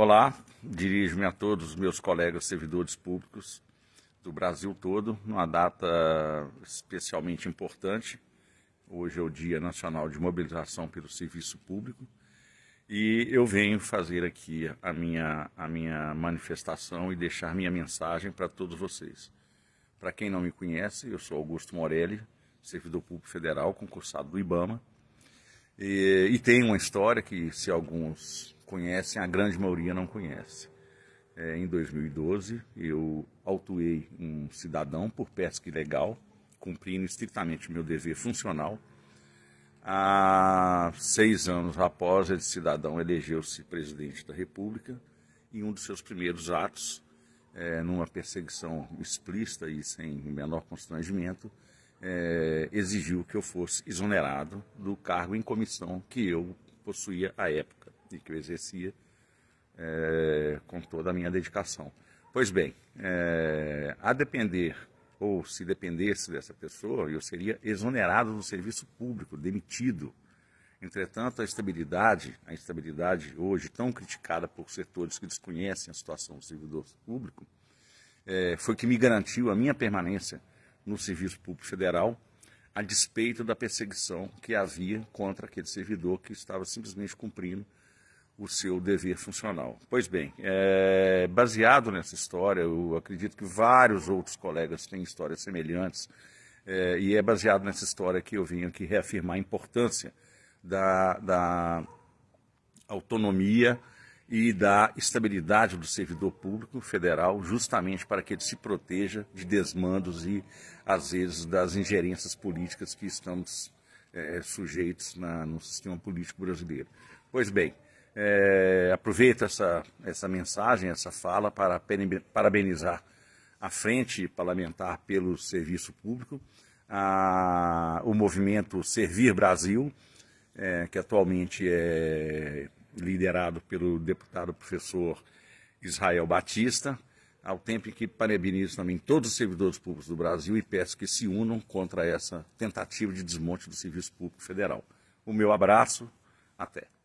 Olá, dirijo-me a todos os meus colegas servidores públicos do Brasil todo, numa data especialmente importante. Hoje é o Dia Nacional de Mobilização pelo Serviço Público. E eu venho fazer aqui a minha, a minha manifestação e deixar minha mensagem para todos vocês. Para quem não me conhece, eu sou Augusto Morelli, servidor público federal, concursado do IBAMA. E, e tem uma história que, se alguns conhecem, a grande maioria não conhece. É, em 2012, eu autuei um cidadão por pesca ilegal, cumprindo estritamente meu dever funcional. Há seis anos após, esse cidadão elegeu-se presidente da República e um dos seus primeiros atos, é, numa perseguição explícita e sem o menor constrangimento, é, exigiu que eu fosse exonerado do cargo em comissão que eu possuía à época e que eu exercia é, eh, com toda a minha dedicação. Pois bem, é, a depender, ou se dependesse dessa pessoa, eu seria exonerado do serviço público, demitido. Entretanto, a estabilidade, a estabilidade hoje tão criticada por setores que desconhecem a situação do servidor público, é, foi que me garantiu a minha permanência no Serviço Público Federal, a despeito da perseguição que havia contra aquele servidor que estava simplesmente cumprindo o seu dever funcional. Pois bem, é, baseado nessa história, eu acredito que vários outros colegas têm histórias semelhantes, é, e é baseado nessa história que eu vim aqui reafirmar a importância da, da autonomia e da estabilidade do servidor público federal, justamente para que ele se proteja de desmandos e, às vezes, das ingerências políticas que estamos é, sujeitos na, no sistema político brasileiro. Pois bem, é, aproveito essa, essa mensagem, essa fala, para parabenizar a Frente Parlamentar pelo Serviço Público, a, o movimento Servir Brasil, é, que atualmente é liderado pelo deputado professor Israel Batista, ao tempo em que parabenizo também todos os servidores públicos do Brasil e peço que se unam contra essa tentativa de desmonte do serviço público federal. O meu abraço, até.